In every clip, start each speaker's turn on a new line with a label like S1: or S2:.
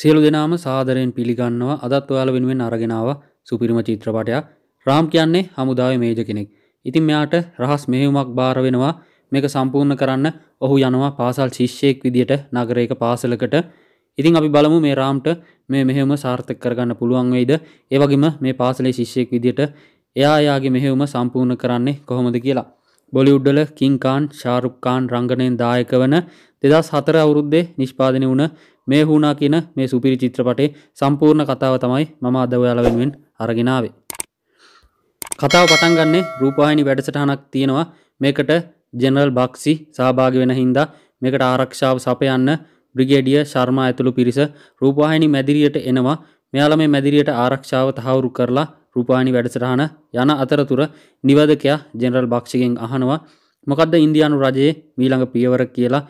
S1: සියලු දෙනාම සාදරයෙන් පිළිගන්නවා අදත් ඔයාල වෙනුවෙන් අරගෙනාව සුපිරිම චිත්‍රපටයක් රාම් කියන්නේ හමුදාවේ මේජ කෙනෙක්. ඉතින් මෙයාට රහස් මෙහෙයුමක් බාර වෙනවා මේක සම්පූර්ණ කරන්න ඔහු යනවා පාසල් ශිෂ්‍යයෙක් විදියට නගරයක පාසලකට. ඉතින් අපි බලමු මේ රාම්ට මේ මෙහෙම සාර්ථක කරගන්න පුළුවන් වෙයිද? ඒ වගේම මේ පාසලේ ශිෂ්‍යයෙක් විදියට එයා එයාගේ මෙහෙයුම සම්පූර්ණ කරන්නේ කොහොමද කියලා. බොලිවුඩ්ඩල කින්කාන් ශාරුක්කාන් රංගනයෙන් දායක වන දෙදස් හතර අවුරුද්දේ නිෂ්පාදනය වුණ මේ හුණා කියන මේ සුපිරි චිත්‍රපටේ සම්පූර්ණ කතාව තමයි මම අද ඔයාලා වෙනුවෙන් අරගෙන ආවේ. කතාව පටන් ගන්නෙ රූපවාහිනී වැඩසටහනක් තියෙනවා. මේකට ජෙනරල් බක්සි සහභාගී වෙන හින්දා මේකට ආරක්ෂාව සපයන්න බ්‍රිගේඩියර් ශර්මා ඇතුළු පිරිස රූපවාහිනී මැදිරියට එනවා. මෙයාලා මේ මැදිරියට ආරක්ෂාව තහවුරු කරලා රූපවාහිනී වැඩසටහන යන අතරතුර නිවදකයා ජෙනරල් බක්සිගෙන් අහනවා මොකක්ද ඉන්දියානු රජයේ මීළඟ පියවර කියලා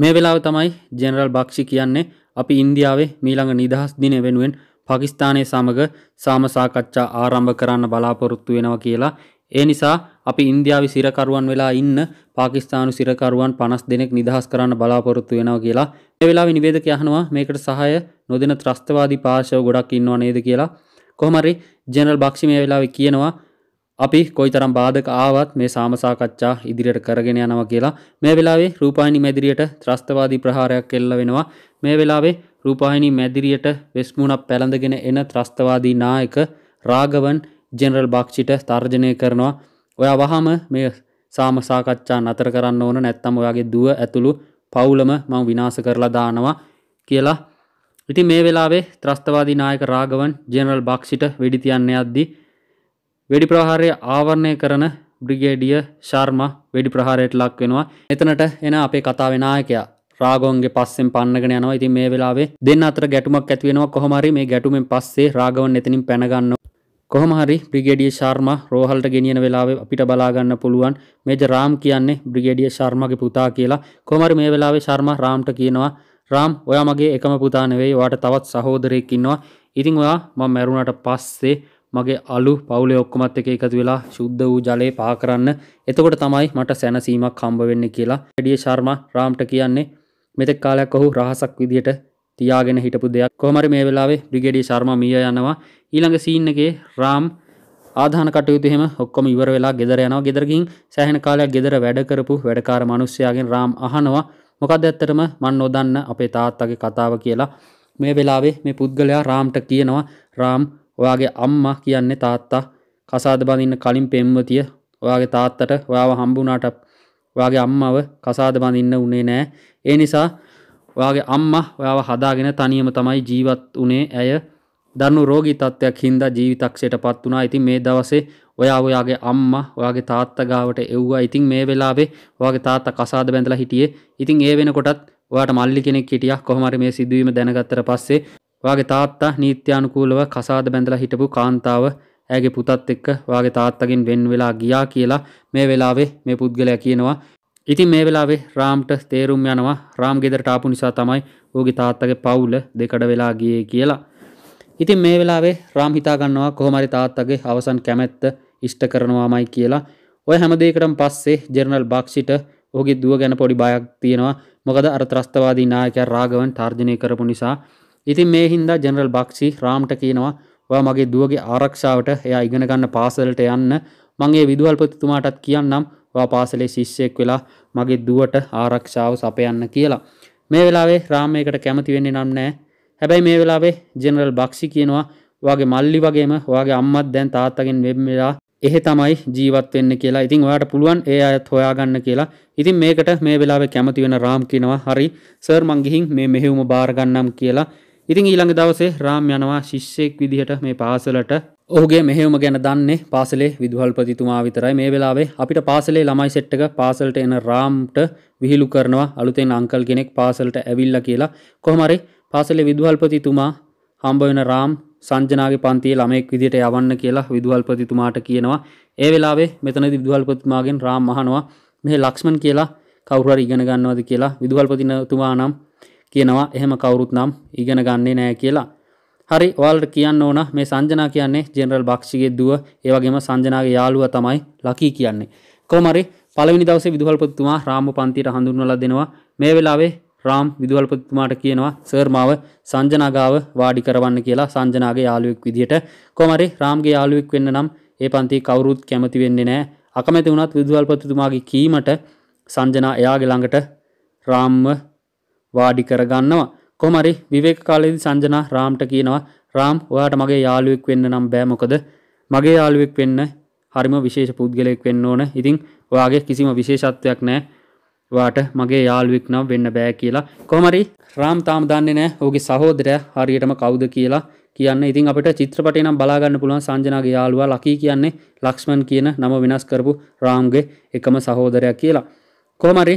S1: මේ වෙලාව තමයි ජෙනරල් භක්ෂි කියන්නේ අපි ඉන්දියාවේ මීළඟ නිදහස් දින වෙනුවෙන් පකිස්ථානය සමග සාමසාකච්ඡා ආරම්භ කරන්න බලාපොරොත්තු වෙනවා කියලා ඒ නිසා අපි ඉන්දියාවේ සිරකරුවන් වෙලා ඉන්න පාකිස්ානු සිරකරුවන් පනස් දෙනෙක් නිදහස් කරන්න බලාපොරොත්තු වෙනවා කියලා මේ වෙලාව නිවේදක යහනවා මේකට සහය නොදෙන ත්‍රස්තවාදී පාර්ශව ගොඩක් ඉන්නවා නේද කියලා කොහමරි ජෙනරල් භක්ෂි මේ වෙලාවේ කියනවා අපි කොයිතරම් බාධක ආවත් මේ සාමසාකච්ඡා ඉදිරියට කරගෙන යනවා කියලා මේ වෙලාවේ රූපාහිනී මැදිරියට ත්‍රස්තවාදී ප්‍රහාරයක් එල්ල වෙනවා මේ වෙලාවේ රූපාහිනී මැදිරියට වෙස්මුණක් පැලඳගෙන එන ත්‍රස්තවාදී නායක රාගවන් ජෙනරල් බක්ෂිට තර්ජනය කරනවා ඔයා වහම මේ සාමසාකච්ඡා නතර කරන්න ඕන නැත්තම් ඔයාගේ දුව ඇතුළු පවුලම මං විනාශ කරලා දානවා කියලා ඉතින් මේ වෙලාවේ ත්‍රස්තවාදී නායක රාගවන් ජෙනරල් බක්ෂිට වෙඩි තියන්න යද්දී වෙඩි ප්‍රහාරය ආවරණය කරන බ්‍රිගේඩිය ශර්මා වෙඩි ප්‍රහාරයට ලක් වෙනවා එතනට එන අපේ කතාවේ නායකයා රාගෝන්ගේ පස්සෙන් පන්නගෙන යනවා ඉතින් මේ වෙලාවේ දෙන්න අතර ගැටුමක් ඇති වෙනවා කොහොම හරි මේ ගැටුමෙන් පස්සේ රාගවන් එතනින් පැන ගන්නවා කොහොම හරි බ්‍රිගේඩිය ශර්මා රෝහලට ගෙනියන වෙලාවේ අපිට බලා ගන්න පුළුවන් මේජර් රාම් කියන්නේ බ්‍රිගේඩිය ශර්මාගේ පුතා කියලා කොහොම හරි මේ වෙලාවේ ශර්මා රාම්ට කියනවා රාම් ඔයා මගේ එකම පුතා නෙවෙයි ඔයාට තවත් සහෝදරයෙක් ඉන්නවා ඉතින් ඔයා මම මැරුණාට පස්සේ මගේ අලු පවුල ඔක්කොමත් එක එකතු වෙලා ශුද්ධ වූ ජලය පහ කරන්න එතකොට තමයි මට සැනසීමක් කම්බ වෙන්න කියලා ඩිය ශර්ම රාම්ට කියන්නේ මෙතෙක් කාලයක් ඔහු රහසක් විදියට තියාගෙන හිටපු දෙයක් කොහමරි මේ වෙලාවේ බ්‍රිගේඩිය ශර්ම මිය යනවා ඊළඟ සීන් එකේ රාම් ආධාන කටයුතු එහෙම ඔක්කොම ඉවර වෙලා ගෙදර යනවා ගෙදරකින් සෑහෙන කාලයක් ගෙදර වැඩ කරපු වැඩකාර මිනිස්සයාගෙන් රාම් අහනවා මොකද ඇත්තටම මන් නොදන්න අපේ තාත්තගේ කතාව කියලා මේ වෙලාවේ මේ පුද්ගලයා රාම්ට කියනවා රාම් ඔයාගේ අම්මා කියන්නේ තාත්තා කසාද බඳින්න කලින් පෙම්වතිය ඔයාගේ තාත්තට ඔයාව හම්බුනාට ඔයාගේ අම්මව කසාද බඳින්න උනේ නෑ ඒ නිසා ඔයාගේ අම්මා ඔයාව හදාගෙන තනියම තමයි ජීවත් උනේ ඇය දරුණු රෝගී තත්ත්වයක් හින්දා ජීවිතක්ෂයටපත් වුණා. ඉතින් මේ දවසේ ඔයා ඔයාගේ අම්මා ඔයාගේ තාත්තා ගාවට එව්වා. ඉතින් මේ වෙලාවේ ඔයාගේ තාත්තා කසාද බැඳලා හිටියේ. ඉතින් ඒ වෙනකොටත් ඔයාට මල්ලි කෙනෙක් හිටියා. කොහොම හරි මේ සිදුවීම දැනගත්තට පස්සේ වාගේ තාත්තා නීත්‍යානුකූලව කසාද බැඳලා හිටපු කාන්තාව ඇගේ පුතත් එක්ක වාගේ තාත්තගෙන් වෙන් වෙලා ගියා කියලා මේ වෙලාවේ මේ පුද්ගලයා කියනවා. ඉතින් මේ වෙලාවේ රාම්ට තේරුම් යනවා රාම් ගෙදරට ආපු නිසා තමයි ඌගේ තාත්තගේ පවුල දෙකඩ වෙලා ගියේ කියලා. ඉතින් මේ වෙලාවේ රාම් හිතා ගන්නවා කොහොම හරි තාත්තගේ අවසන් කැමැත්ත ඉෂ්ට කරනවාමයි කියලා. ඔය හැම දෙයකටම පස්සේ ජෙනරල් බක්සිට ඔහුගේ දුව ගැන පොඩි බයක් තියෙනවා. මොකද අර ත්‍රස්තවාදී නායකයා රාඝවන් තර්ජනය කරපු නිසා ඉතින් මේ හින්දා ජනරල් බක්ෂි රාම්ට කියනවා ඔයා මගේ දුවගේ ආරක්ෂාවට එයා ඉගෙන ගන්න පාසලට යන්න මගේ විදුහල්පතිතුමාටත් කියන්නම් ඔයා පාසලේ ශිෂ්‍යයෙක් වෙලා මගේ දුවට ආරක්ෂාව සපයන්න කියලා. මේ වෙලාවේ රාමයකට කැමති වෙන්නේ නම් නෑ. හැබැයි මේ වෙලාවේ ජෙනරල් බක්ෂි කියනවා ඔයාගේ මල්ලි වගේම ඔයාගේ අම්මත් දැන් තාත්තගෙන් වෙන් වෙලා එහෙ තමයි ජීවත් වෙන්න කියලා. ඉතින් ඔයාට පුළුවන් ඒ අයත් හොයාගන්න කියලා. ඉතින් මේකට මේ වෙලාවේ කැමති වෙන රාම් කියනවා. හරි සර් මං ගිහින් මේ මෙහෙයුම බාර ගන්නම් කියලා. ඉතින් ඊළඟ දවසේ රාම් යනවා ශිෂ්‍යෙක් විදිහට මේ පාසලට ඔහුගේ මෙහෙම ගැන දන්නේ පාසලේ විදුහල්පතිතුමා විතරයි මේ වෙලාවේ අපිට පාසලේ ළමයි සෙට්ටක පාසලට එන රාම්ට විහිළු කරනවා අලුතෙන් අංකල් කෙනෙක් පාසලට ඇවිල්ලා කියලා කොහමරි පාසලේ විදුහල්පතිතුමා හම්බ වෙන රාම් සංජනාගේ පන්තියේ ළමයෙක් විදිහට යවන්න කියලා විදුහල්පතිතුමාට කියනවා ඒ වෙලාවේ මෙතනදී විදුහල්පතිතුමාගෙන් රාම් අහනවා මෙහි ලක්ෂ්මන් කියලා කවුරු හරි ඉගෙන ගන්නවද කියලා විදුහල්පතිතුමා නම් කියනවා එහෙම කවුරුත් නම් ඉගෙන ගන්නේ නෑ කියලා. හරි ඔයාලට කියන්න ඕන මේ සංජනා කියන්නේ ජෙනරල් බක්ෂිගේ දුව ඒ වගේම සංජනාගේ යාළුවා තමයි ලකී කියන්නේ. කොහොමරි පළවෙනි දවසේ විදුහල්පතිතුමා රාම්ව පන්තියට හඳුන්වලා දෙනවා. මේ වෙලාවේ රාම් විදුහල්පතිතුමාට කියනවා සර් මාව සංජනාගාව වාඩි කරවන්න කියලා සංජනාගේ යාළුවෙක් විදියට. කොහොමරි රාම්ගේ යාළුවෙක් වෙන්න නම් ඒ පන්ති කවුරුත් කැමති වෙන්නේ නැහැ. අකමැති වුණත් විදුහල්පතිතුමාගේ කීමට සංජනා එයාගේ ළඟට රාම්ව වාඩි කරගන්නවා. කොමරි විවේක කාලේදී සංජනා රාම්ට කියනවා රාම් ඔයාට මගේ යාළුවෙක් වෙන්න නම් බෑ මොකද මගේ යාළුවෙක් වෙන්න හරිම විශේෂ පුද්ගලයෙක් වෙන්න ඕන. ඉතින් ඔයාගේ කිසිම විශේෂත්වයක් නැහැ. වාට මගේ යාළුවෙක් නම් වෙන්න බෑ කියලා කොමරි රාම් තාම දන්නේ නෑ ඕගේ සහෝදරය හරියටම කවුද කියලා කියන්න ඉතින් අපට චිත්‍රපටය නම් බලාගන්න පුළුවන් සංජනාගේ යාළුවා ලකී කියන්නේ ලක්ෂ්මන් කියන නම වෙනස් කරපු රාම්ගේ එකම සහෝදරයක් කියලා කොමරි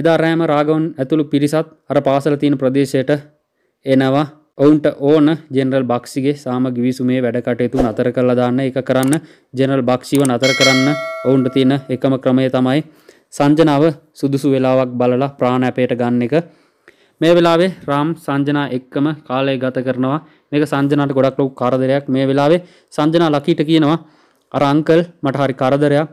S1: එදා රෑම රාගවන් ඇතුළු පිරිසත් අර පාසල තියෙන ප්‍රදේශයට එනවා ඔවුන්ට ඕන ජෙනරල් බක්ෂිගේ සාම ගිවිසුමේ වැඩකටයුතු අතර කරලා දාන්න එක කරන්න ජෙනරල් බක්ෂිව නතර කරන්න ඔවුන්ට තියෙන එකම ක්‍රමය තමයි සංජනාව සුදුසු වෙලාවක් බලලා ප්‍රාණ ඇපයට ගන්න එක මේ වෙලාවේ රාම් සංජනා එක්කම කාලය ගත කරනවා මේක සංජනාට ගොඩක් ලොකු කරදරයක් මේ වෙලාවේ සංජනා ලකීට කියනවා අර අංකල් මට හරි කරදරයක්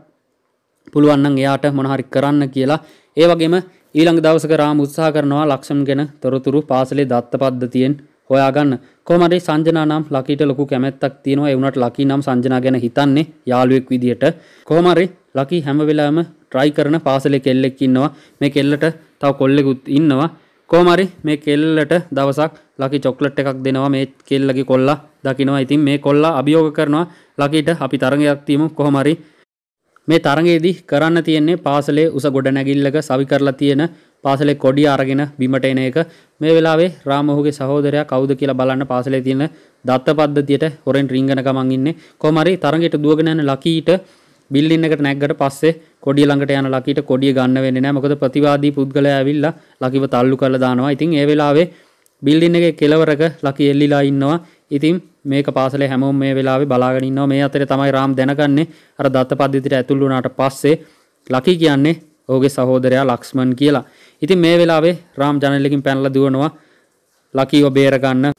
S1: පුළුවන්න්න එයාට මොනහරි කරන්න කියලා ඒ වගේම ඊළඟ දවසක රාම උත්සාහ කරනවා ලක්ෂම් ගැන තොරතුරු පාසලේ දත්ත පද්ධතියෙන් හොයාගන්න කොමරි සංජනා නම් ලකිට ලොකු කැමැත්තක් තියෙනවා එවුනට ලකි නම් සංජනා ගැන හිතන්නේ යාළුවෙක් විදියට කොමරි ලකි හැම වෙලාවෙම ට්‍රයි කරන පාසලේ කෙල්ලෙක් ඉන්නවා මේ කෙල්ලට තව කොල්ලෙකුත් ඉන්නවා කොමරි මේ කෙල්ලට දවසක් ලකි චොක්ලට් එකක් දෙනවා මේ කෙල්ලගේ කොල්ලා දකිනවා ඉතින් මේ කොල්ලා අභියෝග කරනවා ලකිට අපි තරගයක් තියමු කොහොමරි මේ තරගයේදී කරන්න තියෙන්නේ පාසලේ උස ගොඩනැගිල්ලක සවි කරලා තියෙන පාසලේ කොඩිය අරගෙන බිමට එන එක මේ වෙලාවේ රාම ඔහුගේ සහෝදරයා කවුද කියලා බලන්න පාසලේ තියෙන දත්ත පද්ධතියට හොරෙන් රින්ගන ගමන් ඉන්නේ කොහොම හරි තරගයට දුවගෙන යන ලකීට බිල්ඩින් එකට නැග්ගට පස්සේ කොඩිය ළඟට යන ලකීට කොඩිය ගන්න වෙන්නේ නැහැ මොකද ප්‍රතිවාදී පුද්ගලයා ඇවිල්ලා ලකිව තල්ලු කරලා දානවා. ඉතින් ඒ වෙලාවේ බිල්ඩින් එකේ කෙළවරක ලකී එල්ලිලා ඉන්නවා. ඉතින් මේක පාසල හැමෝම මේ වෙලාවේ බලාගෙනන්නවා මේ අතර තමයි රාම් දැනගන්නේ අර දත්ත පද්ධතිට ඇතුල් වුණාට පස්සේ ලකි කියන්නේ ඔහුගේ සහෝදරයා ලක්ෂ්මන් කියලා. ඉතින් මේ වෙලාවේ රාම් ජනලකින් පැනලා දුවනවා ලකීව බේරගන්න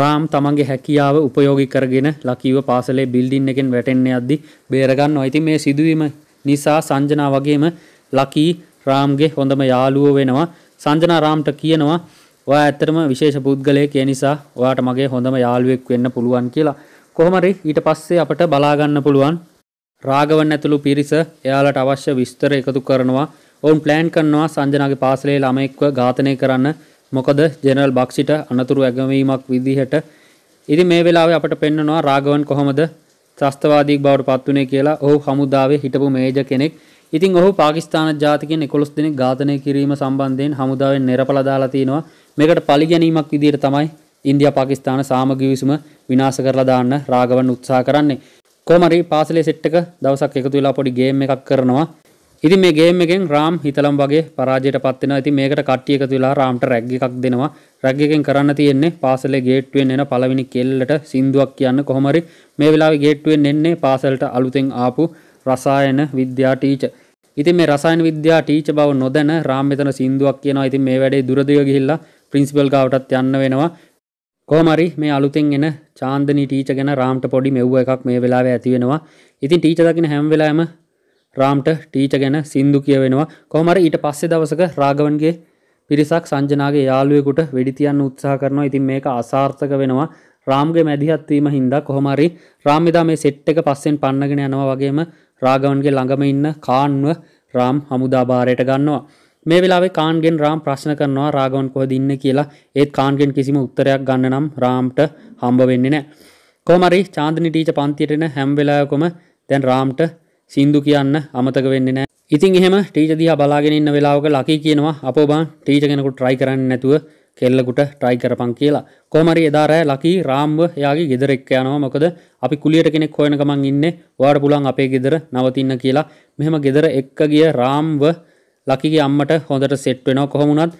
S1: රාම් තමන්ගේ හැකියාව උපයෝගී කරගෙන ලකීව පාසලේ බිල්ඩින් එකෙන් වැටෙන්නේ යද්දි බේරගන්නවා. ඉතින් මේ සිදුවීම නිසා සංජනා වගේම ලකී රාම්ගේ හොඳම යාළුවෝ වෙනවා. සංජනා රාම්ට කියනවා ඔයා ඇත්තටම විශේෂ පුද්ගලයෙක් ඒ නිසා ඔයාට මගේ හොඳම යාළුවෙක් වෙන්න පුළුවන් කියලා කොහොමරි ඊට පස්සේ අපට බලා ගන්න පුළුවන් රාගවන් ඇතුළු පිරිස එයාලට අවශ්‍ය විස්තර එකතු කරනවා ඔවුන් ප්ලෑන් කරනවා සංජනාගේ පාසලේ ළමෙක්ව ඝාතනය කරන්න මොකද ජෙනරල් බක්සිට අනතුරු ඇගමීමක් විදිහට ඉතින් මේ වෙලාවේ අපට පෙන්වනවා රාගවන් කොහොමද ත්‍රස්තවාදී බවට පත් වුණේ කියලා ඔහු හමුදාවේ හිටපු මේජර් කෙනෙක් ඉතින් ඔහු පාකිස්ාන ජාතිකෙන් එකොළොස් දෙනෙක් ඝාතනය කිරීම සම්බන්ධයෙන් හමුදාවෙන් නිරපල දාලා තිනවා මේකට පලි ගැනීමක් විදිහට තමයි ඉන්දියා පාකිස්තාන සාමගිවිසුම විනාශ කරලා දාන්න රාගවන් උත්සාහ කරන්නේ. කොමරි පාසලේ සෙට් එක දවසක් එකතු වෙලා පොඩි ගේම් එකක් කරනවා. ඉතින් මේ ගේම් එකෙන් රාම් හිතලම් වගේ පරාජයට පත් වෙනවා. ඉතින් මේකට කට්ටිය එකතු වෙලා රාම්ට රැග් එකක් දෙනවා. රැග් එකෙන් කරන්න තියෙන්නේ පාසලේ ගේට්ටුවෙන් එන පළවෙනි කෙල්ලට සින්දුවක් කියන්න කොහොමරි මේ වෙලාවේ ගේට්ටුවෙන් එන්නේ පාසලට අලුතෙන් ආපු රසායන විද්‍යා ටීචර්. ඉතින් මේ රසායන විද්‍යා ටීචර් බව නොදැන රාම් මෙතන සින්දුවක් කියනවා. ඉතින් මේ වැඩේ දුරදිග ගිහිල්ලා ප්‍රින්සිපල් ගාවටත් යන්න වෙනවා කෝමරි මේ අලුතෙන් එන චාන්දනී ටීච ගැන රාම්ට පොඩි මෙව්ව එකක් මේ වෙලාවේ ඇති වෙනවා ඉතින් ටීච දකින හැම වෙලාවෙම රාම්ට ටීච ගැන සින්දු කියවෙනවා කොහමර ඊට පස්සේ දවසක රාගවන්ගේ පිරිසක් සංජනාගේ යාළුවෙකුට වෙඩි තියන්න උත්සාහ කරනවා ඉතින් මේක අසාර්ථක වෙනවා රාම්ගේ මැදිහත්වීම හින්දා කොහොමරි රාම් එදා මේ සෙට් එක පස්සෙන් පන්නගෙන යනවා වගේම රාගවන්ගේ ළඟම ඉන්න කාන්ව රාම් හමුදාභාරයට ගන්නවා මේ වෙලාවේ කාන්ගෙන් රාම් ප්‍රශ්න කරනවා රාගවන් කොහොද ඉන්නේ කියලා. ඒත් කාන්ගෙන් කිසිම උත්තරයක් ගන්න නම් රාම්ට හම්බ වෙන්නේ නැහැ. කොහමරි චාන්දනි ටීචර් පන්තියට එන හැම වෙලාවකම දැන් රාම්ට සින්දු කියන්න අමතක වෙන්නේ නැහැ. ඉතින් එහෙම ටීචර් දිහා බලාගෙන ඉන්න වෙලාවක ලකී කියනවා අපෝ බං ටීචර් කෙනෙකුට try කරන්නේ නැතුව කෙල්ලකුට ට්‍රයි කරපන් කියලා කොමරි එදාරෑ ලකී රාම්ව එයාගේ ගෙදරෙක් යනවා මොකද අපි කුලියට කෙනෙක් හොයන ගමන් ඉන්නේ වාට පුලන් අපේ ගෙදර නවතින්න කියලා මෙහෙම ගෙදර එක්ක ගිය රාම්ව ලකිගේ අම්මට හොඳට සෙට් වෙනවා කොහොමුණත්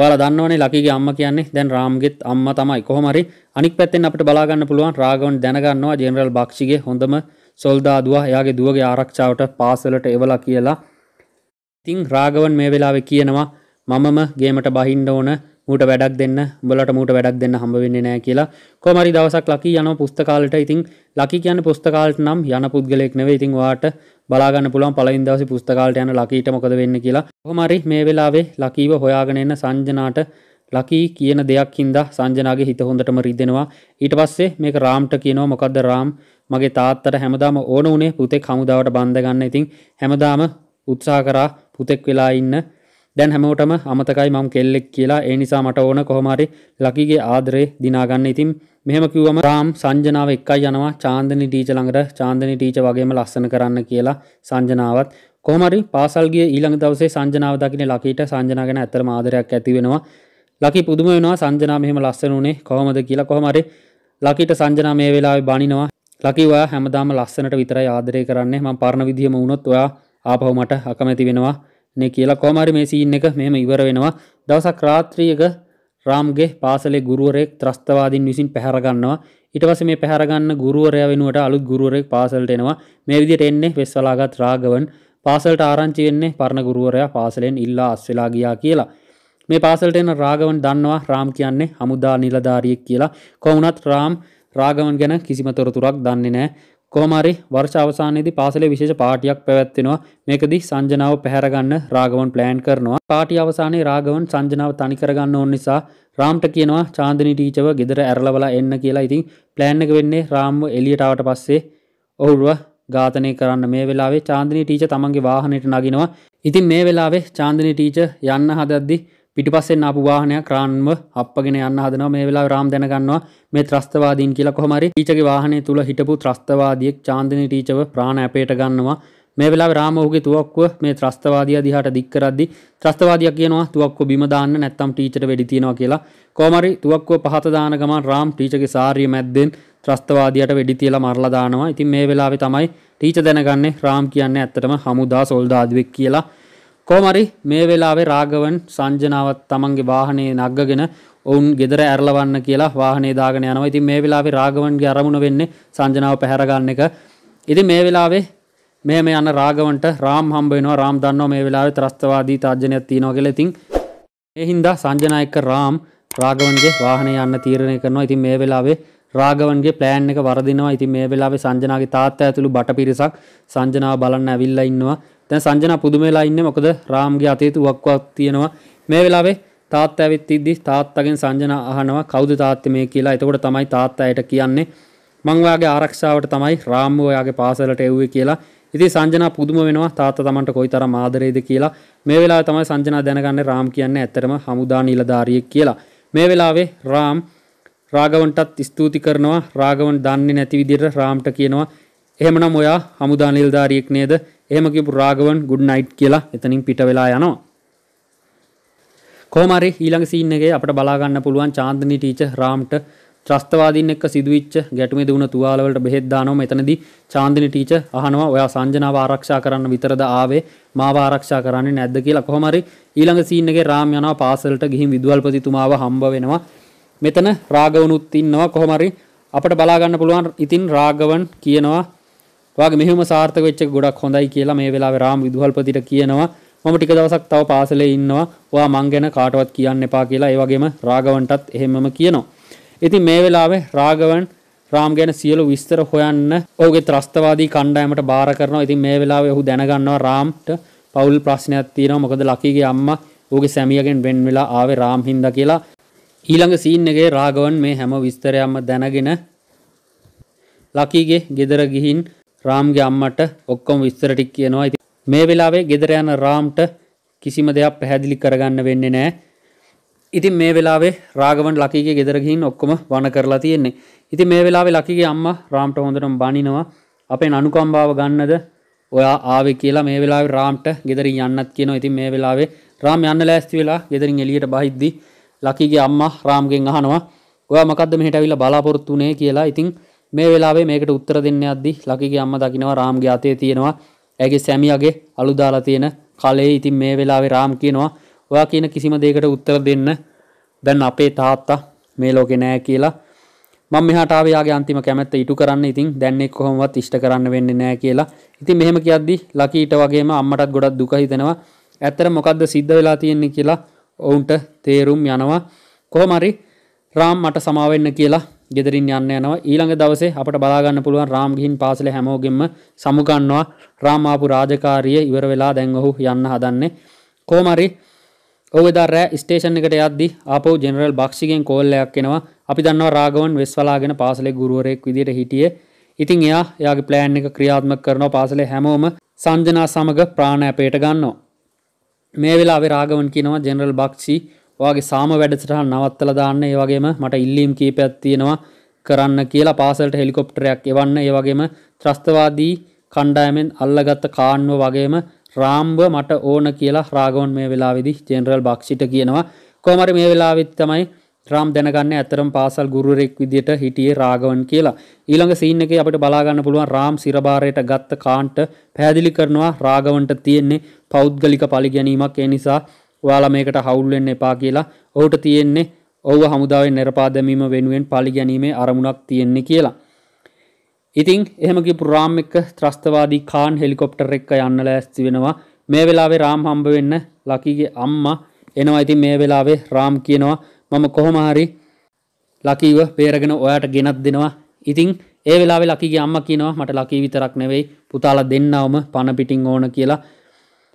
S1: ඔයාලා දන්නවනේ ලකිගේ අම්ම කියන්නේ දැන් රාම්ගෙත් අම්මා තමයි කොහොමරි අනික් පැත්තෙන් අපිට බලා ගන්න පුළුවන් රාගවන් දැනගන්නවා ජෙනරල් බක්ෂිගේ හොඳම සොල්දාදුවා එයාගේ දුවගේ ආරක්ෂාවට පාසලට එවලා කියලා ඉතින් රාගවන් මේ වෙලාවේ කියනවා මමම ගේමට බහින්න ඕන මූට වැඩක් දෙන්න බලට මූට වැඩක් දෙන්න හම්බවෙන්න නෑ කියලා කොමරි දවසක් ලකි යන පුස්තකාලට ඉතින් ලකි කියන පුස්තකාලට නම් යන පුද්ගලෙක් නව ඉතින් වාට බලාගන්න පුළුවන් පලයින් දවස පුස්තකාලට යන ලකීට මොකද වෙන්න කියලා කොමරි මේ වෙලාවේ ලකීව හොයාගෙන එන්න සංජනාට ලකී කියන දෙයක් හින්ද සංජනාගේ හිත හොඳටම රිදෙනවා ඊට පස්සේ මේක රාම්ට කියනවා මොකක්ද රාම් මගේ තාත්තට හැමදාම ඕන උනේ පුතෙක් හමුදාවට බන්ධගන්න ඉතින් හැමදාම උත්සා කරා පුතෙක් වෙලා ඉන්න දැන් හැමෝටම අමතකයි මම කෙල්ලෙක් කියලා ඒ නිසා මට ඕන කොහොමරි ලකිගේ ආදරේ දිනාගන්න ඉතින් මෙහෙම කිව්වම රාම් සංජනාව එක්කයි යනවා චාන්දනි ටීච ළඟට චාන්දනි ටීච වගේම ලස්සන කරන්න කියලා සංජනාවත් කොහමරි පාසල්ගේ ඊළඟ දවසේ සංජනාව දකින්න ලකීට සංජනා ගැන ඇත්තටම ආදරයක් ඇති වෙනවා ලකි පුදුම වෙනවා සංජනා මෙහෙම ලස්සන උනේ කොහොමද කියලා කොහමරි ලකිට සංජනා මේ වෙලාවේ බනිනවා ලකිවා හැමදාම ලස්සනට විතරයි ආදරය කරන්නේ මම පරණ විදිහම වුණොත් ඔයා ආපහු මට අකමැති වෙනවා නේ කියලා කොමරි මේ සීන් එක මෙහෙම ඉවර වෙනවා දවසක් රාත්‍රියක රාම්ගේ පාසලේ ගුරුවරයෙක් ත්‍රස්තවාදීන් විසින් පැහැරගන්නවා ඊට පස්සේ මේ පැහැරගන්න ගුරුවරයා වෙනුවට අලුත් ගුරුවරයෙක් පාසලට එනවා මේ විදිහට එන්නේ වෙස්සලාගත් රාගවන් පාසලට ආරංචි වෙන්නේ පරණ ගුරුවරයා පාසලෙන් ඉල්ලා අස් වෙලා ගියා කියලා මේ පාසලට එන රාගවන් දන්නවා රාම් කියන්නේ හමුදා නිලධාරියෙක් කියලා කොහොමුණත් රාම් රාගවන් ගැන කිසිම තොරතුරක් දන්නේ නැහැ කොහමරි වර්ෂ අවසානයේදී පාසලේ විශේෂ පාටියක් පැවැත්වෙනවා. මේකදී සංජනාව පැහැරගන්න රාගවන් ප්ලෑන් කරනවා. පාටි අවසානයේ රාගවන් සංජනාව තනි කරගන්න ඕන නිසා රාම්ට කියනවා චාන්දනී ටීචව ගෙදර ඇරලවලා එන්න කියලා. ඉතින් ප්ලෑන් එක වෙන්නේ රාම්ව එළියට ආවට පස්සේ ඔහුව ඝාතනය කරන්න මේ වෙලාවේ චාන්දනී ටීච තමන්ගේ වාහනයට නගිනවා. ඉතින් මේ වෙලාවේ චාන්දනී ටීච යන්න හදද්දී පිටිපස්සෙන් ආපු වාහනයක් රාන්ව අපගෙන යන්න හදනවා මේ වෙලාව රාම් දැනගන්නවා මේ ත්‍රස්තවාදීන් කියලා කොහොමරි ටීචගේ වාහනේ තුල හිටපු ත්‍රස්තවාදියෙක් චාන්දිනී ටීචව ප්‍රාණ ඇපයට ගන්නවා මේ වෙලාව රාම ඔහුගේ තුවක්කුව මේ ත්‍රස්තවාදියා දිහාට දික් කරද්දි ත්‍රස්තවාදියා කියනවා තුවක්කුව බිම දාන්න නැත්තම් ටීචර්ට වෙඩි තියනවා කියලා කොහොමරි තුවක්කුව පහත දාන ගමන් රාම් ටීචර්ගේ සාරිය මැද්දෙන් ත්‍රස්තවාදයට වෙඩි තියලා මරලා දානවා. ඉතින් මේ වෙලාවේ තමයි ටීචර් දැනගන්නේ රාම් කියන්නේ ඇත්තටම හමුදා සොල්දාදුවෙක් කියලා. කෝමරි මේ වෙලාවේ රාගවන් සංජනාවත් තමන්ගේ වාහනේ නග්ගගෙන ඔවුන් ගෙදර ඇරලවන්න කියලා වාහනේ දාගෙන යනවා. ඉතින් මේ වෙලාවේ රාගවන්ගේ අරමුණ වෙන්නේ සංජනාව පැහැර ගන්න එක. ඉතින් මේ වෙලාවේ මෙහෙම යන රාගවන්ට රාම් හම්බ වෙනවා. රාම් දන්නවා මේ වෙලාවේ ත්‍රස්තවාදී තාජනයක් තියෙනවා කියලා. ඉතින් ඒ හින්දා සංජනා එක්ක රාම් රාගවන්ගේ වාහනේ යන්න තීරණය කරනවා. ඉතින් මේ වෙලාවේ රාගවන්ගේ ප්ලෑන් එක වරදිනවා. ඉතින් මේ වෙලාවේ සංජනාගේ තාත්තා ඇතුළු බටපිරිසක් සංජනාව බලන්න ඇවිල්ලා ඉන්නවා. දැන් සංජනා පුදුම වෙලා ඉන්නේ මොකද රාම්ගේ අතේ තුවක්කුවක් තියෙනවා මේ වෙලාවේ තාත්තා ඇවිත් ඉද්දි තාත්තගෙන් සංජනා අහනවා කවුද තාත්තේ මේ කියලා එතකොට තමයි තාත්තායට කියන්නේ මං ඔයාගේ ආරක්ෂාවට තමයි රාම් ඔයාගේ පාසලට එව්වේ කියලා ඉතින් සංජනා පුදුම වෙනවා තාත්තා Tamanට කොයිතරම් ආදරේද කියලා මේ වෙලාවේ තමයි සංජනා දැනගන්නේ රාම් කියන්නේ ඇත්තටම හමුදා නිලධාරියෙක් කියලා මේ වෙලාවේ රාම් රාගවන්ටත් ස්තුති කරනවා රාගවන් දන්නේ නැති විදිහට රාම්ට කියනවා එහෙමනම් ඔයා හමුදා නිලධාරියෙක් නේද එහමකිපු රාගවන් ගුඩ් නයිට් කියලා එතනින් පිට වෙලා යනවා කෝමරි ඊළඟ සීන්නගේ අපට බලාගන්න පුළුවන් චාන්දනි ටීච රාම්ට ත්‍රස්තවාදීන් එක්ක සිදුවිච්ච ගැටුමේ දුන තුවාලවලට බෙහෙත් දානවා මෙතනදී චාන්දිනි ටීචර් අහනවා ඔයා සංජනාව ආරක්ෂා කරන්න විතරද ආවේ මාව ආරක්ෂා කරන්නේ නැද්ද කියලා කොහොම හරි ඊළඟ සීන් එකේ රාම් යනවා පාසලට ගිහින් විදුහල්පතිතුමාව හම්බ වෙනවා මෙතන රාගවණුත් ඉන්නවා කොහොම හරි අපිට බලා ගන්න පුළුවන් ඉතින් රාගවන් කියනවා වගේ මෙහෙම සාර්ථක වෙච්ච ගොඩක් හොඳයි කියලා මේ වෙලාවේ රාම් විදුහල්පතිට කියනවා මම ටික දවසක් තව පාසලේ ඉන්නවා ඔයා මං ගැන කාටවත් කියන්න එපා කියලා ඒ වගේම රාඝවන්ටත් එහෙමම කියනවා ඉතින් මේ වෙලාවේ රාඝවන් රාම් ගැන සියලු විස්තර හොයන්න ඔහුගේ ත්‍රස්තවාදී කණ්ඩායමට බාර කරනවා ඉතින් මේ වෙලාවේ ඔහු දැනගන්නවා රාම්ට පවුල් ප්‍රශ්නයක් තියෙනවා මොකද ලකීගේ අම්මා ඌගේ සැමියගෙන් වෙන් වෙලා ආවේ රාම් හින්දා කියලා ඊළඟ සීන් එකේ රාඝවන් මේ හැම විස්තරයක්ම දැනගෙන ලකීගේ ගෙදර ගිහින් රාම්ගේ අම්මට ඔක්කොම විස්තර ටික කියනවා. ඉතින් මේ වෙලාවේ ගෙදර යන රාම්ට කිසිම දෙයක් පැහැදිලි කරගන්න වෙන්නේ නැහැ. ඉතින් මේ වෙලාවේ රාගවන් ලකීගේ ගෙදර ගිහින් ඔක්කොම වණ කරලා තියෙන්නේ. ඉතින් මේ වෙලාවේ ලකීගේ අම්මා රාම්ට හොඳටම බනිනවා. අපෙන් අනුකම්පාව ගන්නද ඔයා ආවේ කියලා මේ වෙලාවේ රාම්ට ගෙදරින් යන්නත් කියනවා. ඉතින් මේ වෙලාවේ රාම් යන්න ලෑස්ති වෙලා ගෙදරින් එළියට බහිද්දි ලකීගේ අම්මා රාම්ගෙන් අහනවා ඔයා මොකද්ද මෙහෙට ඇවිල්ලා බලාපොරොත්තු වුනේ කියලා. ඉතින් මේ වෙලාවේ මේකට උත්තර දෙන්න අද්දි ලකිගේ අම්ම දකිනවා රාම්ගේ අතේ තියෙනවා ඇගේ සැමියගේ අලුදාලා තියෙන කලේ ඉතින් මේ වෙලාවේ රාම් කියනවා ඔයා කියන කිසිම දෙයකට උත්තර දෙන්න දැන් අපේ තාත්තා මේ ලෝකෙ නෑ කියලා මම මෙහාට ආවේ යාගේ අන්තිම කැමැත්ත ඉටු කරන්න ඉතින් දැන් එක් කොහොමවත් ඉෂ්ට කරන්න වෙන්නේ නෑ කියලා. ඉතින් මෙහෙම කියද්දි ලකීට වගේම අම්මටත් ගොඩක් දුක හිතෙනවා. ඇත්තට මොකද්ද සිද්ධ වෙලා තියෙන්නේ කියලා ඔවුන්ට තේරුම් යනවා. කොහොම හරි රාම් මට සමාවෙන්න කියලා ගෙදරින් යන්න යනවා ඊළඟ දවසේ අපට බලාගන්න පුළුවන් රාම්ගිහින් පාසල හැමෝගෙම සමුගන්නවා රාමාපු රාජකාරිය ඉවර වෙලා දැන් ඔහු යන්න හදන්නේ කෝමරි ඔවදා රෑ ස්ටේෂන් එකට යද්දි අපෝ ජෙනරල් බක්ෂිගෙන් කෝල්ලයක් එනවා අපි දන්නවා රාගවන් වෙස්වලාගෙන පාසලේ ගුරුවරයෙක් විදිට හිටිය ඉතින් එයා යාගේ ප්ලෑන් එක ක්‍රියාත්මක කරනවා පාසලේ හැමෝම සංජනා සමග ප්‍රාණ ඇපේට ගන්නවා මේ වෙලා රාගවන් කියනවා ජෙනරල් බක්ෂි ඔයාගේ සාම වැඩසටහන් නවත්තල දාන්න ඒ වගේම මට ඉල්ලීම් කීපයක් තියෙනවා කරන්න කියලා පාසලට හෙලිකොප්ටරයක් එවන්න ඒ වගේම ත්‍රස්තවාදී කණ්ඩායමෙන් අල්ලගත්ත කාණ්ඩුව වගේම රාම්භ මට ඕන කියලා රාගවන් මේ වෙලාවිදි ජෙනරල් බක්ෂිට කියනවා කොමර මේ වෙලාවිත් තමයි ්‍රම් දැනගන්න ඇතරම් පාසල් ගුරුරෙක් විදිට හිටියේ රාගවන් කියලා ඊළඟ සීන්න එක අපට බලාගන්න පුළුවන් රාම් සිරභාරයට ගත්ත කාන්ට පැදිලි කරනවා රාගවන්ට තියෙන්නේ පෞද්ගලික පලිගැනීමක් එනිසා ඔයාලා මේකට හවුල්ලෙන් එපා කියලා ඔහුට තියෙන්නේ ඔහු හමුදාවෙන් නිරපාදමීම වෙනුවෙන් පලි ගැනීමේ අරමුණක් තියෙන්නේ කියලා. ඉතිං එහෙමකි පුරාම් එක ත්‍රස්තවාදී කාන් හෙලිකොප්ටර් එක්ක යන්න ලෑස්ති වෙනවා මේ වෙලාවේ රාම් හම්බ වෙන්න ලකිගේ අම්මා එනවා ඉතින් මේ වෙලාවේ රාම් කියනවා මම කොහොමහරි ලකීව පේරගෙන ඔයාට ගෙනත් දෙනවා ඉතිං ඒ වෙලාවේ ලකිගේ අම්ම කියනවා මට ලකී විතරක් නෙවෙයි පුතාලා දෙන්නවම පණපිටින් ඕන කියලා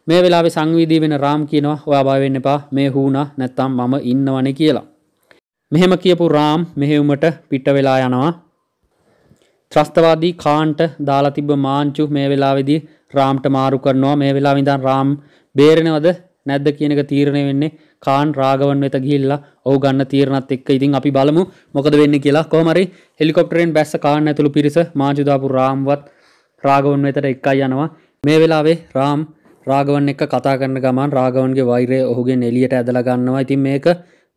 S1: මේ වෙලාවේ සංවේදී වෙන රාම් කියනවා ඔයා බය වෙන්න එපා මේ හුණා නැත්තම් මම ඉන්නවනේ කියලා. මෙහෙම කියපු රාම් මෙහෙයුමට පිට වෙලා යනවා. ත්‍රස්තවාදී කාන්ට දාලා තිබ්බ මාංචු මේ වෙලාවේදී රාම්ට මාරු කරනවා මේ වෙලාවේ ඉඳන් රාම් බේරෙනවද නැද්ද කියන එක තීරණය වෙන්නේ කාන් රාගවන් වෙත ගිහිල්ලා ඔහු ගන්න තීරණත් එක්ක ඉතින් අපි බලමු මොකද වෙන්නේ කියලා කොහොම හරි හෙලිකොප්ටරෙන් බැස්ස කාන් ඇතුළු පිරිස මාජු දාපු රාම්වත් රාගවන් වෙතට එක්කයි යනවා මේ වෙලාවේ රාම් රාගවන් එක්ක කතා කරන ගමන් රාගවන්ගේ වෛරය ඔහුගේ නෙලියට ඇදලා ගන්නවා ඉතින් මේක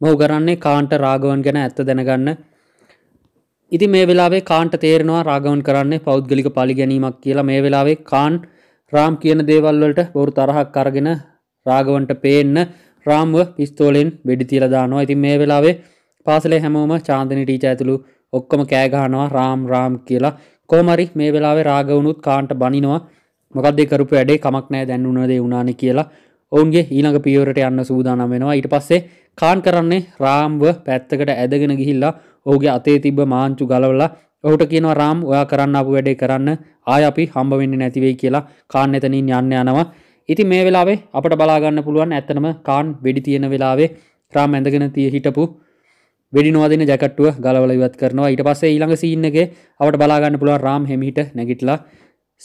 S1: මොහු කරන්නේ කාන්ට රාගවන් ගැන ඇත්ත දැනගන්න ඉති මේ වෙලාවේ කාන්ට තේරෙනවා රාගවන් කරන්නේ පෞද්ගලික පලි ගැනීමක් කියලා මේ වෙලාවේ කාන් රාම් කියන දේවල්වලට බොරු තරහක් අරගෙන රාගවන්ට පේන්න රාම්ව පිස්තෝලෙන් වෙඩි තියලා දානවා. ඉතින් මේ වෙලාවේ පාසලේ හැමෝම චාන්දනී ටීචර් ඇතුළු ඔක්කොම කෑ ගහනවා රාම් රාම් කියලා. කොහොම හරි මේ වෙලාවේ රාගවණුත් කාන්ට බනිනවා. මොකක්දේ කරපු වැඩේ කමක් නෑ දැන් උනදේ උනාන කියලා ඔවුන්ගේ ඊළඟ පියවරට යන්න සූදානම් වෙනවා ඊට පස්සේ කාන් කරන්නේ රාම්ව පැත්තකට ඇදගෙන ගිහිල්ලා ඔහුගේ අතේ තිබ්බ මාංචු ගලවලා ඔහුට කියනවා රාම් ඔයා කරන්න අපු වැඩේ කරන්න ආය අපි හම්බ වෙන්නේ නැති වෙයි කියලා කාන් එතනින් යන්න යනවා ඉතින් මේ වෙලාවේ අපට බලා ගන්න පුළුවන් ඇත්තනම කාන් වෙඩි තියෙන වෙලාවේ රාම් ඇඳගෙන තිය හිටපු වෙඩිනවාදින ජැකට්ටුව ගලවල ඉවත් කරනවා ඊට පස්සේ ඊළඟ සීන් එකේ අපට බලාගන්න පුළුවන් රාම් හෙමිහිට නැගිටලා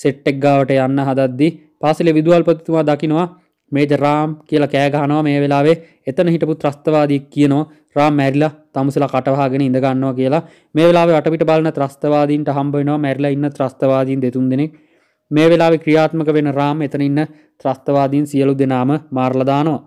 S1: සෙට්ටෙක් ගාවට යන්න හදද්දි පාසලේ විදුවල්පතිතුමා දකිනවා මේජ රාම් කියලා කෑගහනවා මේ වෙලාවේ එතන හිටපු ත්‍රස්තවාදී කියනවා රාම් මැරිලා තමුසලා කටවහගෙන ඉඳගන්නවා කියලා මේ වෙලාවේ අටපිට බලන ත්‍රස්තවාදීන්ට හම්බ වෙනවා මැරිලා ඉන්න ත්‍රස්තවාදීන් දෙතුන් දෙනෙක් මේ වෙලාවේ ක්‍රියාත්මක වෙන රාම් එතන ඉන්න ත්‍රස්තවාදීන් සියලු දෙනාම මාරලා දානවා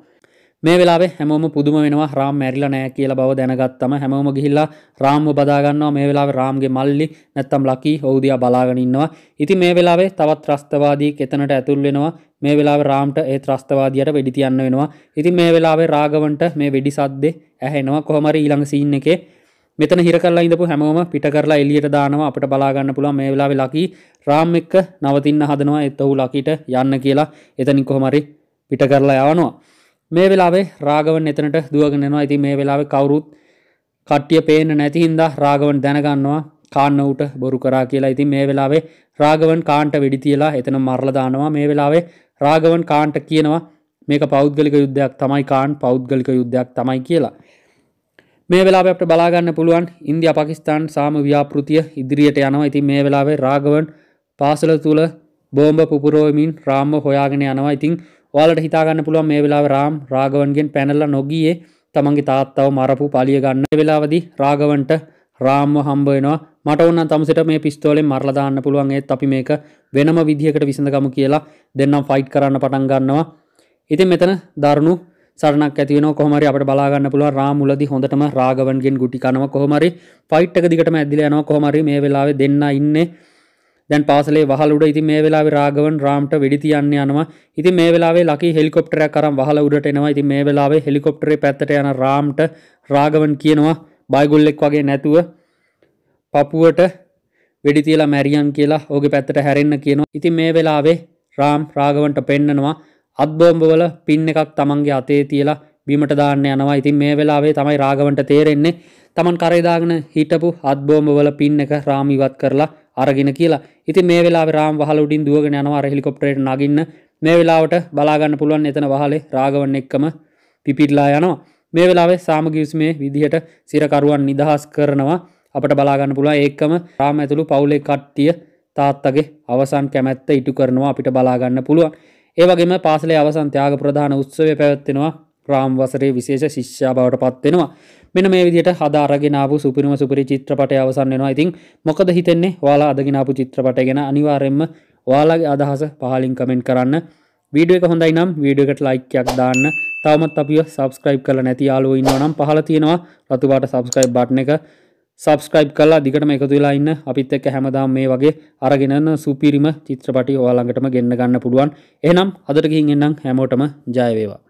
S1: මේ වෙලාේ හැමෝම පුදුම වෙනවා රාම් මැරිල නෑ කියල බව දැනගත්තම හැමෝම ගිහිල්ලා රාම්ම බදාගන්නවා මේ වෙලා රාම්ගේ මල්ලි නැත්තම් ලකී හෝදයා බලාගනින්නවා ඉති මේ වෙලාවේ තවත් ත්‍රස්තවාදී එතනට ඇතුල්වෙනවා මේ වෙලා රාම්ට ඒ ත්‍රස්තවාදයට වෙඩිතියන්න වෙනවා ඉතින් මේ වෙලාවේ රාගවන්ට මේ වෙඩි සද්දෙ ඇහෙනවා කොහමරි ඊළඟ සීන් එකේ මෙතන හිර කරලා ඉඳපු හැමෝම පිට කරලා එළියට දානවා අපිට බලා ගන්න පුළුවන් මේ වෙලාවේ ලකි රාම් එක්ක නවතින්න හදනවා ඒත් ඔහු ලකිට යන්න කියලා එතනින් කොහමරි පිට කරලා යවනවා මේ වෙලාවේ රාගවන් එතනට දුවගෙනවා ඇති මේ වෙලාව කවුරුත් කට්ටිය පේන නැති හින්දා රාගවන් දැනගන්නවා කාන්න ඌට බොරු කරා කියලා ඉතින් මේ වෙලාවේ රාගවන් කාන්ට වෙඩි තියලා එතන මරලා දානවා මේ වෙලාවේ රාගවන් කාන්ට කියනවා මේක පෞද්ගලික යුද්ධයක් තමයි කාන් පෞද්ගලික යුද්ධයක් තමයි කියලා මේ වෙලාව අපට බලාගන්න පුළුවන් ඉන්දිය පකිස්ාන් සාම ව්‍යාපෘතිය ඉදිරියට යනවා ඉතින් මේ වෙලාවේ රාගවන් පාසල තුළ බෝම්භ පුපුරෝමින් රාම්ම හොයාගෙන යනවා ඉතිං ඔයාලට හිතාගන්න පුළුවන් මේ වෙලාව රාම් රාගවන්ගෙන් පැනල්ලා නොගියේ තමන්ගේ තාත්තව මරපු පලිය ගන්න වෙලාවදි රාගවන්ට රාම්ම හම්බයනවා මට ඔන්න තමසට මේ පිස්තෝලෙන් මරලදාන්න පුළුවන් ඒත් අපි මේක වෙනම විදිහකට විසඳගමු කියලා දෙන්නම් ෆයිට් කරන්න පටන් ගන්නවා ඉතින් මෙතන දරුණු සරනක් ඇතිවන කොහමරි අපට බලාගන්න පුළුව රාමුලදි හොඳටම රාගවන්ගෙන් ගුටි කනව කොහමරි ෆයිට්ක දිකට ඇදිල යන කොහමරි මේ වෙලාව දෙන්න ඉන්නේ දැන් පාසලේ වහලුඩ ඉති මේ වෙලාවේ රාගවන් රාම්ට වෙඩි තියන්න යනවා. ඉතින් මේ වෙලාවේ ලකි හෙලිකොප්ටරයක් අරන් වහල උඩට එනවා. ඉතින් මේ වෙලාවේ හෙලිකොප්ටරේ පැත්තට යන රාම්ට රාගවන් කියනවා බයිගොල්ලෙක් වගේ නැතුව පපුවට වෙඩි තියලා මැරියන් කියලා ඕගේ පැත්තට හැරෙන්න කියනවා. ඉතින් මේ වෙලාවේ රාම් රාගවන්ට පෙන්නනවා අත් බෝම්බ වල පින් එකක් තමන්ගේ අතේ තියලා බීමට දාන්න යනවා. ඉතින් මේ වෙලාවේ තමයි රාගවන්ට තේරෙන්නේ තමන් කරේ දාගෙන හිටපු අත් බෝම්බ වල පින් එක රාම් ඉවත් කරලා අරගෙන කියලා ඉති මේ වෙලා රාම් වහල උඩින් දුවගෙන යනවා හෙලිකොප්ටරේට නගින්න මේ වෙලාවට බලාගන්න පුළුවන් එතන වහලේ රාගවන් එක්කම පිපිටලා යනවා මේ වෙලාවේ සාමගියස්මේ විදිහට සිරකරුවන් නිදහස් කරනවා අපට බලාගන්න පුළුව ඒක්කම රාම ඇතුළු පවුලේ කට්ටිය තාත්තගේ අවසන් කැමැත්ත ඉටු කරනවා අපිට බලාගන්න පුළුවන් ඒවගේම පාසලේ අවසන් ත්‍යාග ප්‍රධාන උත්සවය පැවැත්වෙනවා රාම් වසරේ විශේෂ ශිෂ්‍යා බවට පත්වෙනවා මෙන මේ විදිට හදාරගෙනාව සුපිරිම සුපරි චිත්‍රපටය අවසන්නවා ඉතින් මොකද හිතෙන්නේ වාලා අදගෙනාපු චිත්‍රපට ගෙන අනිවාරෙන්ම වාලාගේ අදහස පහලින් කමෙන්ට් කරන්න වීඩුව එක හොඳයි නම් වීඩියකට ලයික්යක් දාන්න තවමත් අපිය සබස්ක්‍රයිබ් කල නැති යාලුව ඉන්නවා නම් පහල තියෙනවා රතුවාට සබස්ක්‍රයිබ් බට්න එක සබස්ක්‍රයිබ් කල්ලා දිගටම එකතු වෙලා ඉන්න අපිත් එක්ක හැමදාම මේ වගේ අරගෙනන සුපිරිම චිත්‍රපටි ඔයාලඟටම ගෙන්න ගන්න පුළුවන් එහෙනම් අදට ගිහින් එන්නම් හැමෝටම ජය වේවා